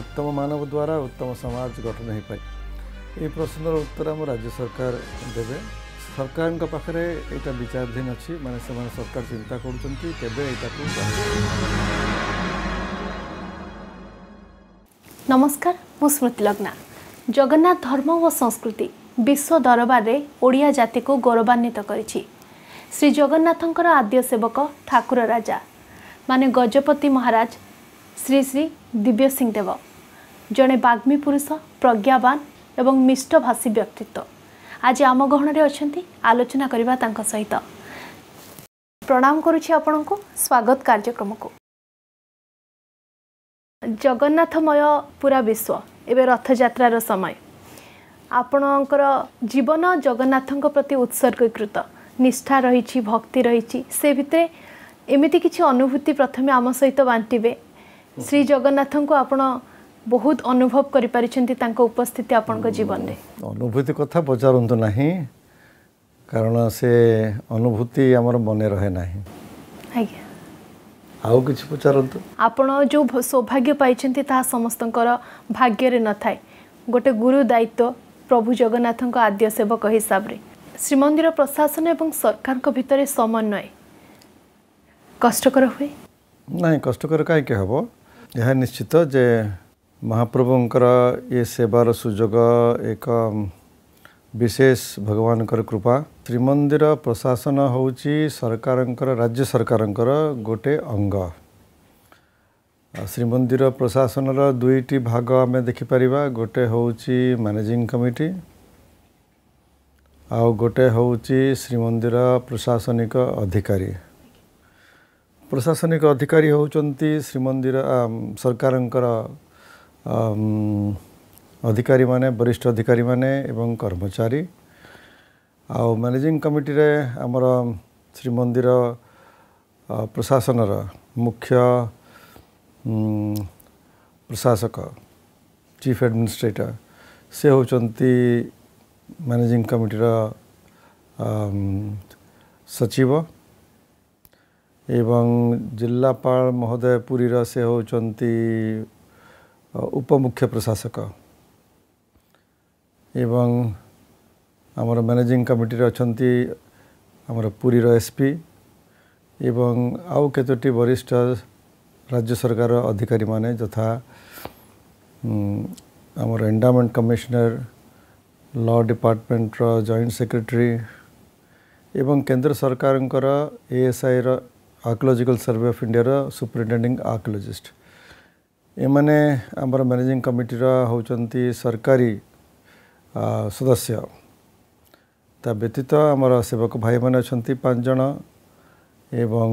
ଉତ୍ତମ ମାନବ ଦ୍ୱାରା ଉତ୍ତମ ସମାଜ ଗଠନ ହୋଇପାରେ ଏ ପ୍ରଶ୍ନର ଉତ୍ତର ଆମ ରାଜ୍ୟ ସରକାର ଦେବେ ସରକାରଙ୍କ ପାଖରେ ଏଇଟା ବିଚାରାଧୀନ ଅଛି ମାନେ ସେମାନେ ସରକାର ଚିନ୍ତା କରୁଛନ୍ତି କେବେ ଏଇଟାକୁ ନମସ୍କାର ମୁଁ ସ୍ମୃତି ଲଗ୍ନା ଜଗନ୍ନାଥ ଧର୍ମ ଓ ସଂସ୍କୃତି ବିଶ୍ୱ ଦରବାରରେ ଓଡ଼ିଆ ଜାତିକୁ ଗୌରବାନ୍ୱିତ କରିଛି ଶ୍ରୀ ଜଗନ୍ନାଥଙ୍କର ଆଦ୍ୟ ସେବକ ଠାକୁର ରାଜା ମାନେ ଗଜପତି ମହାରାଜ ଶ୍ରୀ ଶ୍ରୀ ଦିବ୍ୟ ସିଂ ଦେବ ଜଣେ ବାଗ୍ମୀ ପୁରୁଷ ପ୍ରଜ୍ଞାବାନ ଏବଂ ମିଷ୍ଟଭାଷୀ ବ୍ୟକ୍ତିତ୍ୱ ଆଜି ଆମ ଗହଣରେ ଅଛନ୍ତି ଆଲୋଚନା କରିବା ତାଙ୍କ ସହିତ ପ୍ରଣାମ କରୁଛି ଆପଣଙ୍କୁ ସ୍ୱାଗତ କାର୍ଯ୍ୟକ୍ରମକୁ ଜଗନ୍ନାଥମୟ ପୁରା ବିଶ୍ୱ ଏବେ ରଥଯାତ୍ରାର ସମୟ ଆପଣଙ୍କର ଜୀବନ ଜଗନ୍ନାଥଙ୍କ ପ୍ରତି ଉତ୍ସର୍ଗୀକୃତ ନିଷ୍ଠା ରହିଛି ଭକ୍ତି ରହିଛି ସେ ଭିତରେ ଏମିତି କିଛି ଅନୁଭୂତି ପ୍ରଥମେ ଆମ ସହିତ ବାଣ୍ଟିବେ ଶ୍ରୀ ଜଗନ୍ନାଥଙ୍କୁ ଆପଣ ବହୁତ ଅନୁଭବ କରିପାରିଛନ୍ତି ତାଙ୍କ ଉପସ୍ଥିତି ଆପଣଙ୍କ ଜୀବନରେ ଅନୁଭୂତି କଥା ପଚାରନ୍ତୁ ନାହିଁ କାରଣ ସେ ଅନୁଭୂତି ଆମର ମନେ ରହେ ନାହିଁ ଆଜ୍ଞା ଆଉ କିଛି ପଚାରନ୍ତୁ ଆପଣ ଯେଉଁ ସୌଭାଗ୍ୟ ପାଇଛନ୍ତି ତାହା ସମସ୍ତଙ୍କର ଭାଗ୍ୟରେ ନଥାଏ ଗୋଟେ ଗୁରୁ ଦାୟିତ୍ୱ ପ୍ରଭୁ ଜଗନ୍ନାଥଙ୍କ ଆଦ୍ୟ ସେବକ ହିସାବରେ ଶ୍ରୀମନ୍ଦିର ପ୍ରଶାସନ ଏବଂ ସରକାରଙ୍କ ଭିତରେ ସମନ୍ୱୟ କଷ୍ଟକର ହୁଏ ନାହିଁ କଷ୍ଟକର କାହିଁକି ହେବ ଏହା ନିଶ୍ଚିତ ଯେ ମହାପ୍ରଭୁଙ୍କର ଏ ସେବାର ସୁଯୋଗ ଏକ ବିଶେଷ ଭଗବାନଙ୍କର କୃପା ଶ୍ରୀମନ୍ଦିର ପ୍ରଶାସନ ହେଉଛି ସରକାରଙ୍କର ରାଜ୍ୟ ସରକାରଙ୍କର ଗୋଟେ ଅଙ୍ଗ ଶ୍ରୀମନ୍ଦିର ପ୍ରଶାସନର ଦୁଇଟି ଭାଗ ଆମେ ଦେଖିପାରିବା ଗୋଟେ ହେଉଛି ମ୍ୟାନେଜିଂ କମିଟି ଆଉ ଗୋଟେ ହେଉଛି ଶ୍ରୀମନ୍ଦିର ପ୍ରଶାସନିକ ଅଧିକାରୀ ପ୍ରଶାସନିକ ଅଧିକାରୀ ହେଉଛନ୍ତି ଶ୍ରୀମନ୍ଦିର ସରକାରଙ୍କର अधिकारी माने वरिष्ठ अधिकारी माने एवं कर्मचारी आ मैनेजिंग कमिटी रे हमर श्री प्रशासन रा मुख्य प्रशासक चीफ एडमिनिस्ट्रेटर से होचंती मैनेजिंग कमिटी सचिव एवं जिलापा महोदय पुरीर से होचंती ଉପମୁଖ୍ୟ ପ୍ରଶାସକ ଏବଂ ଆମର ମ୍ୟାନେଜିଂ କମିଟିରେ ଅଛନ୍ତି ଆମର ପୁରୀର ଏସ୍ପି ଏବଂ ଆଉ କେତୋଟି ବରିଷ୍ଠ ରାଜ୍ୟ ସରକାର ଅଧିକାରୀମାନେ ଯଥା ଆମର ଏଣ୍ଡାମେଣ୍ଟ କମିଶନର ଲ ଡିପାର୍ଟମେଣ୍ଟର ଜଏଣ୍ଟ ସେକ୍ରେଟେରୀ ଏବଂ କେନ୍ଦ୍ର ସରକାରଙ୍କର ଏଏସ୍ଆଇର ଆର୍କୋଲୋଜିକାଲ ସର୍ଭେ ଅଫ୍ ଇଣ୍ଡିଆର ସୁପରିଟେଣ୍ଡିଂ ଆର୍କୋଲୋଜିଷ୍ଟ ଏମାନେ ଆମର ମ୍ୟାନେଜିଂ କମିଟିର ହେଉଛନ୍ତି ସରକାରୀ ସଦସ୍ୟ ତା ବ୍ୟତୀତ ଆମର ସେବକ ଭାଇମାନେ ଅଛନ୍ତି ପାଞ୍ଚ ଜଣ ଏବଂ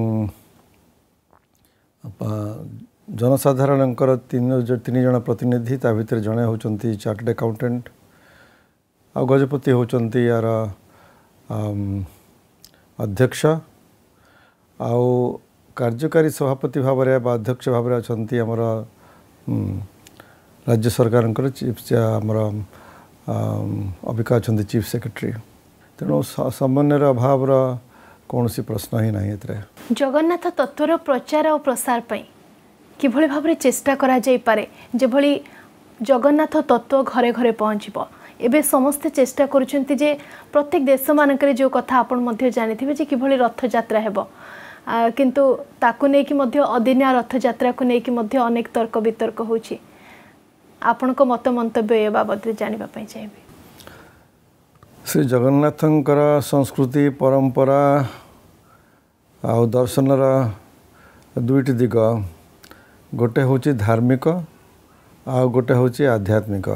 ଜନସାଧାରଣଙ୍କର ତିନି ତିନି ଜଣ ପ୍ରତିନିଧି ତା ଭିତରେ ଜଣେ ହେଉଛନ୍ତି ଚାର୍ଟେଡ଼ ଆକାଉଣ୍ଟାଣ୍ଟ ଆଉ ଗଜପତି ହେଉଛନ୍ତି ଏହାର ଅଧ୍ୟକ୍ଷ ଆଉ କାର୍ଯ୍ୟକାରୀ ସଭାପତି ଭାବରେ ବା ଅଧ୍ୟକ୍ଷ ଭାବରେ ଅଛନ୍ତି ଆମର ରାଜ୍ୟ ସରକାରଙ୍କର ଚିଫ୍ ଆମର ଅବିକା ଅଛନ୍ତି ଚିଫ୍ ସେକ୍ରେଟେରୀ ତେଣୁ ସମନ୍ୱୟର ଅଭାବର କୌଣସି ପ୍ରଶ୍ନ ହିଁ ନାହିଁ ଏଥିରେ ଜଗନ୍ନାଥ ତତ୍ତ୍ୱର ପ୍ରଚାର ଆଉ ପ୍ରସାର ପାଇଁ କିଭଳି ଭାବରେ ଚେଷ୍ଟା କରାଯାଇପାରେ ଯେଭଳି ଜଗନ୍ନାଥ ତତ୍ତ୍ୱ ଘରେ ଘରେ ପହଞ୍ଚିବ ଏବେ ସମସ୍ତେ ଚେଷ୍ଟା କରୁଛନ୍ତି ଯେ ପ୍ରତ୍ୟେକ ଦେଶମାନଙ୍କରେ ଯେଉଁ କଥା ଆପଣ ମଧ୍ୟ ଜାଣିଥିବେ ଯେ କିଭଳି ରଥଯାତ୍ରା ହେବ କିନ୍ତୁ ତାକୁ ନେଇକି ମଧ୍ୟ ଅଦିନିଆ ରଥଯାତ୍ରାକୁ ନେଇକି ମଧ୍ୟ ଅନେକ ତର୍କ ବିତର୍କ ହେଉଛି ଆପଣଙ୍କ ମତ ମନ୍ତବ୍ୟ ଏ ବାବଦରେ ଜାଣିବା ପାଇଁ ଚାହିଁବି ଶ୍ରୀ ଜଗନ୍ନାଥଙ୍କର ସଂସ୍କୃତି ପରମ୍ପରା ଆଉ ଦର୍ଶନର ଦୁଇଟି ଦିଗ ଗୋଟେ ହେଉଛି ଧାର୍ମିକ ଆଉ ଗୋଟେ ହେଉଛି ଆଧ୍ୟାତ୍ମିକ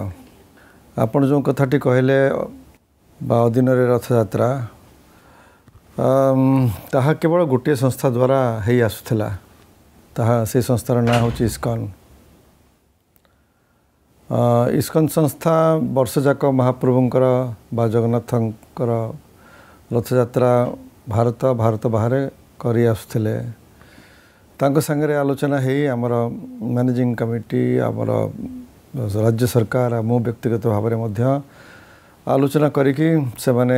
ଆପଣ ଯେଉଁ କଥାଟି କହିଲେ ବା ଅଦିନରେ ରଥଯାତ୍ରା ତାହା କେବଳ ଗୋଟିଏ ସଂସ୍ଥା ଦ୍ୱାରା ହେଇ ଆସୁଥିଲା ତାହା ସେ ସଂସ୍ଥାର ନାଁ ହେଉଛି ଇସ୍କନ୍ ଇସ୍କନ୍ ସଂସ୍ଥା ବର୍ଷଯାକ ମହାପ୍ରଭୁଙ୍କର ବା ଜଗନ୍ନାଥଙ୍କର ରଥଯାତ୍ରା ଭାରତ ଭାରତ ବାହାରେ କରି ଆସୁଥିଲେ ତାଙ୍କ ସାଙ୍ଗରେ ଆଲୋଚନା ହେଇ ଆମର ମ୍ୟାନେଜିଂ କମିଟି ଆମର ରାଜ୍ୟ ସରକାର ମୁଁ ବ୍ୟକ୍ତିଗତ ଭାବରେ ମଧ୍ୟ ଆଲୋଚନା କରିକି ସେମାନେ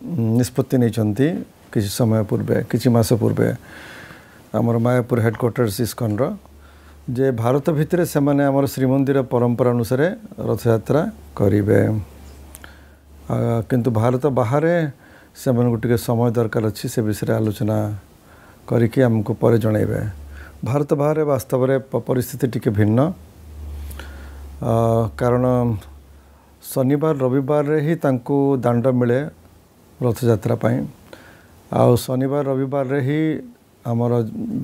ନିଷ୍ପତ୍ତି ନେଇଛନ୍ତି କିଛି ସମୟ ପୂର୍ବେ କିଛି ମାସ ପୂର୍ବେ ଆମର ମାୟାପୁର ହେଡ଼କ୍ୱାର୍ଟର୍ସ ଇସ୍କନର ଯେ ଭାରତ ଭିତରେ ସେମାନେ ଆମର ଶ୍ରୀମନ୍ଦିର ପରମ୍ପରା ଅନୁସାରେ ରଥଯାତ୍ରା କରିବେ କିନ୍ତୁ ଭାରତ ବାହାରେ ସେମାନଙ୍କୁ ଟିକେ ସମୟ ଦରକାର ଅଛି ସେ ବିଷୟରେ ଆଲୋଚନା କରିକି ଆମକୁ ପରେ ଜଣାଇବେ ଭାରତ ବାହାରେ ବାସ୍ତବରେ ପରିସ୍ଥିତି ଟିକେ ଭିନ୍ନ କାରଣ ଶନିବାର ରବିବାରରେ ହିଁ ତାଙ୍କୁ ଦାଣ୍ଡ ମିଳେ ରଥଯାତ୍ରା ପାଇଁ ଆଉ ଶନିବାର ରବିବାରରେ ହିଁ ଆମର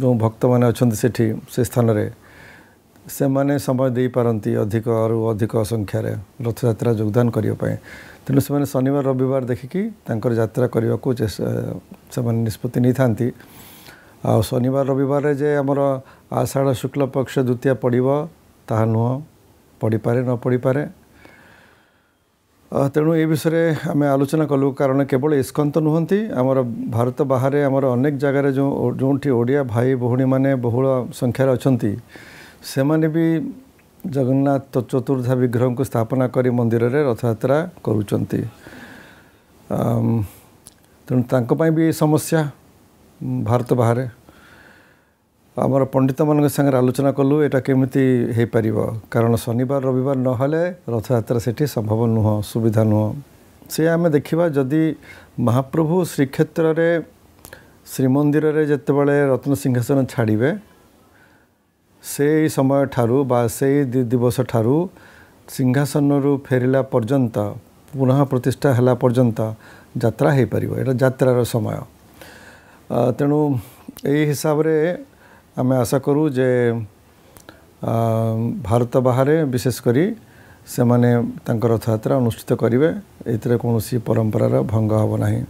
ଯେଉଁ ଭକ୍ତମାନେ ଅଛନ୍ତି ସେଠି ସେ ସ୍ଥାନରେ ସେମାନେ ସମୟ ଦେଇପାରନ୍ତି ଅଧିକ ଆରୁ ଅଧିକ ସଂଖ୍ୟାରେ ରଥଯାତ୍ରା ଯୋଗଦାନ କରିବା ପାଇଁ ତେଣୁ ସେମାନେ ଶନିବାର ରବିବାର ଦେଖିକି ତାଙ୍କର ଯାତ୍ରା କରିବାକୁ ସେମାନେ ନିଷ୍ପତ୍ତି ନେଇଥାନ୍ତି ଆଉ ଶନିବାର ରବିବାରରେ ଯେ ଆମର ଆଷାଢ଼ ଶୁକ୍ଳପକ୍ଷ ଦ୍ୱିତୀୟା ପଡ଼ିବ ତାହା ନୁହଁ ପଡ଼ିପାରେ ନ ପଡ଼ିପାରେ ତେଣୁ ଏ ବିଷୟରେ ଆମେ ଆଲୋଚନା କଲୁ କାରଣ କେବଳ ଇସ୍କନ୍ ତ ନୁହନ୍ତି ଆମର ଭାରତ ବାହାରେ ଆମର ଅନେକ ଜାଗାରେ ଯେଉଁ ଯେଉଁଠି ଓଡ଼ିଆ ଭାଇ ଭଉଣୀମାନେ ବହୁଳ ସଂଖ୍ୟାରେ ଅଛନ୍ତି ସେମାନେ ବି ଜଗନ୍ନାଥ ଚତୁର୍ଦ୍ଧା ବିଗ୍ରହଙ୍କୁ ସ୍ଥାପନା କରି ମନ୍ଦିରରେ ରଥଯାତ୍ରା କରୁଛନ୍ତି ତେଣୁ ତାଙ୍କ ପାଇଁ ବି ସମସ୍ୟା ଭାରତ ବାହାରେ ଆମର ପଣ୍ଡିତମାନଙ୍କ ସାଙ୍ଗରେ ଆଲୋଚନା କଲୁ ଏଇଟା କେମିତି ହୋଇପାରିବ କାରଣ ଶନିବାର ରବିବାର ନହେଲେ ରଥଯାତ୍ରା ସେଠି ସମ୍ଭବ ନୁହଁ ସୁବିଧା ନୁହଁ ସେ ଆମେ ଦେଖିବା ଯଦି ମହାପ୍ରଭୁ ଶ୍ରୀକ୍ଷେତ୍ରରେ ଶ୍ରୀମନ୍ଦିରରେ ଯେତେବେଳେ ରତ୍ନ ସିଂହାସନ ଛାଡ଼ିବେ ସେଇ ସମୟ ଠାରୁ ବା ସେଇ ଦୁଇ ଦିବସ ଠାରୁ ସିଂହାସନରୁ ଫେରିଲା ପର୍ଯ୍ୟନ୍ତ ପୁନଃ ପ୍ରତିଷ୍ଠା ହେଲା ପର୍ଯ୍ୟନ୍ତ ଯାତ୍ରା ହୋଇପାରିବ ଏଇଟା ଯାତ୍ରାର ସମୟ ତେଣୁ ଏଇ ହିସାବରେ ଆମେ ଆଶା କରୁ ଯେ ଭାରତ ବାହାରେ ବିଶେଷ କରି ସେମାନେ ତାଙ୍କ ରଥଯାତ୍ରା ଅନୁଷ୍ଠିତ କରିବେ ଏଥିରେ କୌଣସି ପରମ୍ପରାର ଭଙ୍ଗ ହେବ ନାହିଁ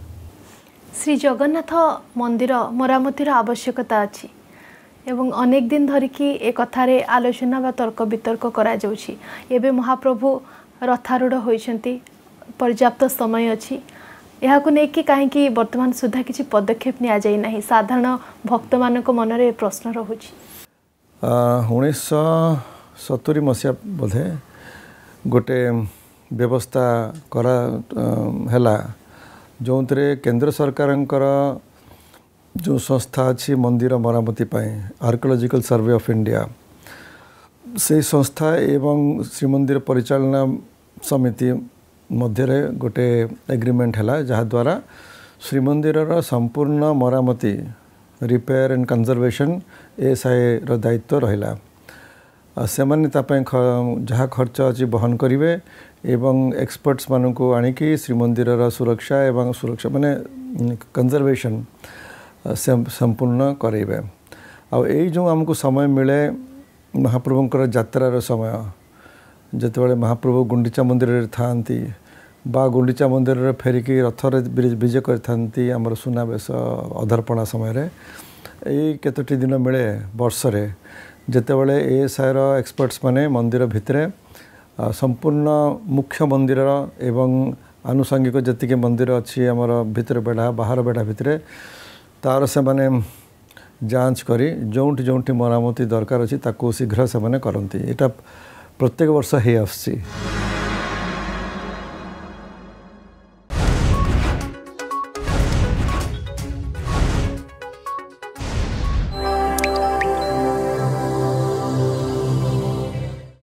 ଶ୍ରୀ ଜଗନ୍ନାଥ ମନ୍ଦିର ମରାମତିର ଆବଶ୍ୟକତା ଅଛି এবং অনেক দিন ধরিকি এ কথারে আলোচনা বা তর্ক বিতর্ক করা যাଉଛି এবে মহাপ্রভু রথারূঢ় হয়েছেন পর্যাপ্ত সময় অছি ଏହାକୁ ନେଇକି କାହିଁକି ବର୍ତ୍ତମାନ ସୁଦ୍ଧା କିଛି ପଦକ୍ଷେପ ନିଆଯାଇ ନାହିଁ ସାଧାରଣ ଭକ୍ତମାନଙ୍କ ମନରେ ପ୍ରଶ୍ନ ରହୁଛି ଉଣେଇଶହ ସତୁରି ମସିହା ବୋଧେ ଗୋଟେ ବ୍ୟବସ୍ଥା କରା ହେଲା ଯେଉଁଥିରେ କେନ୍ଦ୍ର ସରକାରଙ୍କର ଯେଉଁ ସଂସ୍ଥା ଅଛି ମନ୍ଦିର ମରାମତି ପାଇଁ ଆର୍କିଓଲୋଜିକାଲ ସର୍ଭେ ଅଫ୍ ଇଣ୍ଡିଆ ସେଇ ସଂସ୍ଥା ଏବଂ ଶ୍ରୀମନ୍ଦିର ପରିଚାଳନା ସମିତି ମଧ୍ୟରେ ଗୋଟେ ଏଗ୍ରିମେଣ୍ଟ ହେଲା ଯାହାଦ୍ୱାରା ଶ୍ରୀମନ୍ଦିରର ସମ୍ପୂର୍ଣ୍ଣ ମରାମତି ରିପେୟାର ଆଣ୍ଡ କନ୍ଜରଭେସନ୍ ଏଏସ୍ଆଇର ଦାୟିତ୍ୱ ରହିଲା ସେମାନେ ତା ପାଇଁ ଯାହା ଖର୍ଚ୍ଚ ଅଛି ବହନ କରିବେ ଏବଂ ଏକ୍ସପର୍ଟସ୍ମାନଙ୍କୁ ଆଣିକି ଶ୍ରୀମନ୍ଦିରର ସୁରକ୍ଷା ଏବଂ ସୁରକ୍ଷା ମାନେ କନ୍ଜରଭେସନ୍ ସମ୍ପୂର୍ଣ୍ଣ କରେଇବେ ଆଉ ଏଇ ଯେଉଁ ଆମକୁ ସମୟ ମିଳେ ମହାପ୍ରଭୁଙ୍କର ଯାତ୍ରାର ସମୟ ଯେତେବେଳେ ମହାପ୍ରଭୁ ଗୁଣ୍ଡିଚା ମନ୍ଦିରରେ ଥାଆନ୍ତି ବା ଗୁଣ୍ଡିଚା ମନ୍ଦିରରେ ଫେରିକି ରଥରେ ବିଜେ କରିଥାନ୍ତି ଆମର ସୁନାବେଶ ଅଧର୍ପଣା ସମୟରେ ଏଇ କେତୋଟି ଦିନ ମିଳେ ବର୍ଷରେ ଯେତେବେଳେ ଏ ଏସ୍ ଆଇର ଏକ୍ସପର୍ଟସ୍ମାନେ ମନ୍ଦିର ଭିତରେ ସମ୍ପୂର୍ଣ୍ଣ ମୁଖ୍ୟ ମନ୍ଦିରର ଏବଂ ଆନୁଷଙ୍ଗିକ ଯେତିକି ମନ୍ଦିର ଅଛି ଆମର ଭିତର ବେଢ଼ା ବାହାର ବେଢ଼ା ଭିତରେ ତା'ର ସେମାନେ ଯାଞ୍ଚ କରି ଯେଉଁଠି ଯେଉଁଠି ମରାମତି ଦରକାର ଅଛି ତାକୁ ଶୀଘ୍ର ସେମାନେ କରନ୍ତି ଏଇଟା প্রত্যেক বর্ষ হয়ে আসছে